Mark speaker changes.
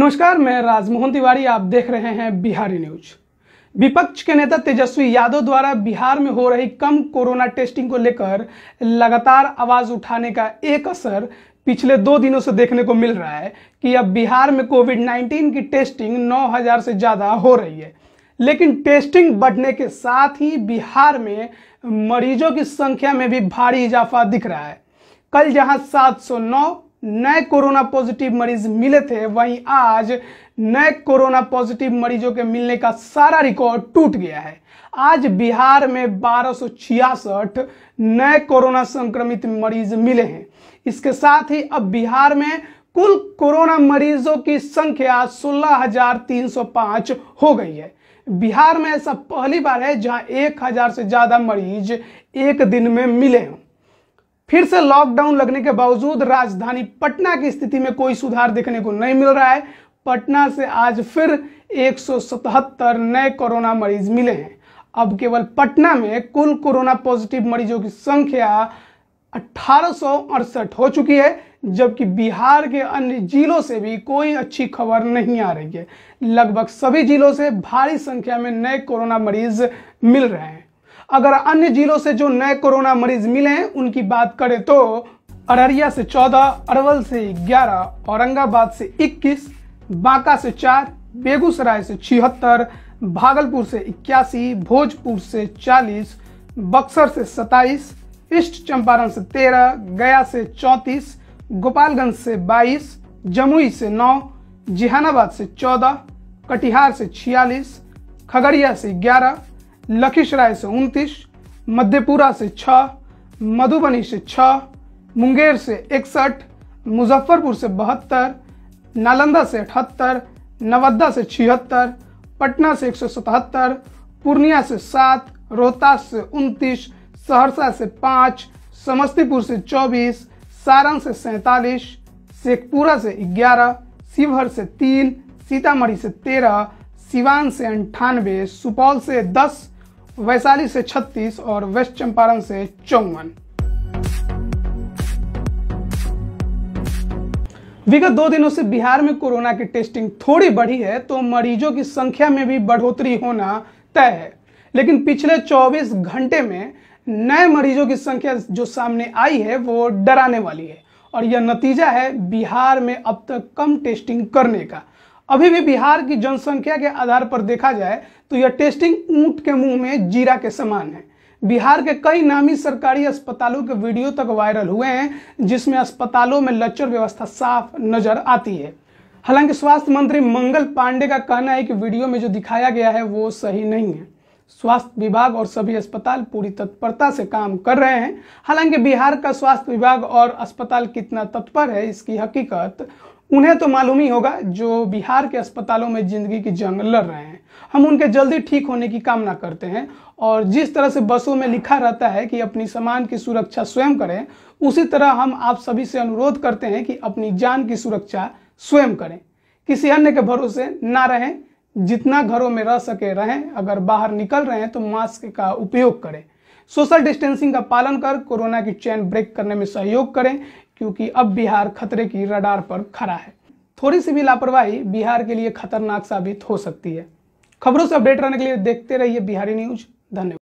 Speaker 1: नमस्कार मैं राजमोहन तिवारी आप देख रहे हैं बिहारी न्यूज विपक्ष के नेता तेजस्वी यादव द्वारा बिहार में हो रही कम कोरोना टेस्टिंग को लेकर लगातार आवाज उठाने का एक असर पिछले दो दिनों से देखने को मिल रहा है कि अब बिहार में कोविड 19 की टेस्टिंग 9000 से ज़्यादा हो रही है लेकिन टेस्टिंग बढ़ने के साथ ही बिहार में मरीजों की संख्या में भी भारी इजाफा दिख रहा है कल जहां 709 नए कोरोना पॉजिटिव मरीज मिले थे वहीं आज नए कोरोना पॉजिटिव मरीजों के मिलने का सारा रिकॉर्ड टूट गया है आज बिहार में बारह नए कोरोना संक्रमित मरीज मिले हैं इसके साथ ही अब बिहार में कुल कोरोना मरीजों की संख्या 16,305 हो गई है बिहार में ऐसा पहली बार है जहां 1,000 से ज्यादा मरीज एक दिन में मिले हों फिर से लॉकडाउन लगने के बावजूद राजधानी पटना की स्थिति में कोई सुधार देखने को नहीं मिल रहा है पटना से आज फिर 177 नए कोरोना मरीज मिले हैं अब केवल पटना में कुल कोरोना पॉजिटिव मरीजों की संख्या अठारह हो चुकी है जबकि बिहार के अन्य जिलों से भी कोई अच्छी खबर नहीं आ रही है लगभग सभी जिलों से भारी संख्या में नए कोरोना मरीज मिल रहे हैं अगर अन्य जिलों से जो नए कोरोना मरीज मिले हैं उनकी बात करें तो अररिया से 14, अरवल से 11, औरंगाबाद से 21, बांका से 4, बेगूसराय से छिहत्तर भागलपुर से इक्यासी भोजपुर से 40, बक्सर से 27, ईस्ट चंपारण से 13, गया से 34, गोपालगंज से 22, जमुई से 9, जहानाबाद से 14, कटिहार से 46, खगड़िया से लखीसराय से उनतीस मध्यपुरा से छः मधुबनी से छः मुंगेर से इकसठ मुजफ्फरपुर से बहत्तर नालंदा से अठहत्तर नवादा से छिहत्तर पटना से एक सौ सतहत्तर पूर्णिया से सात रोहतास से उनतीस सहरसा से पाँच समस्तीपुर से चौबीस सारण से सैंतालीस शेखपुरा से ग्यारह शिवहर से तीन सीतामढ़ी से तेरह सिवान से अंठानवे सुपौल से दस वैशाली से 36 और वेस्ट चंपारण से चौवन विगत दो दिनों से बिहार में कोरोना की टेस्टिंग थोड़ी बढ़ी है तो मरीजों की संख्या में भी बढ़ोतरी होना तय है लेकिन पिछले 24 घंटे में नए मरीजों की संख्या जो सामने आई है वो डराने वाली है और यह नतीजा है बिहार में अब तक कम टेस्टिंग करने का अभी भी बिहार की जनसंख्या के आधार पर देखा जाए तो यह टेस्टिंग ऊंट के मुंह में जीरा के समान है बिहार के कई नामी सरकारी अस्पतालों के वीडियो तक वायरल हुए हैं जिसमें अस्पतालों में लचर व्यवस्था साफ नजर आती है हालांकि स्वास्थ्य मंत्री मंगल पांडे का कहना है कि वीडियो में जो दिखाया गया है वो सही नहीं है स्वास्थ्य विभाग और सभी अस्पताल पूरी तत्परता से काम कर रहे हैं हालांकि बिहार का स्वास्थ्य विभाग और अस्पताल कितना तत्पर है इसकी हकीकत उन्हें तो मालूम ही होगा जो बिहार के अस्पतालों में जिंदगी की जंग लड़ रहे हैं हम उनके जल्दी ठीक होने की कामना करते हैं और जिस तरह से बसों में लिखा रहता है कि अपनी सामान की सुरक्षा स्वयं करें उसी तरह हम आप सभी से अनुरोध करते हैं कि अपनी जान की सुरक्षा स्वयं करें किसी अन्य के भरोसे ना रहें जितना घरों में रह सके रहें अगर बाहर निकल रहे हैं तो मास्क का उपयोग करें सोशल डिस्टेंसिंग का पालन कर कोरोना की चेन ब्रेक करने में सहयोग करें क्योंकि अब बिहार खतरे की रडार पर खड़ा है थोड़ी सी भी लापरवाही बिहार के लिए खतरनाक साबित हो सकती है खबरों से अपडेट रहने के लिए देखते रहिए बिहारी न्यूज धन्यवाद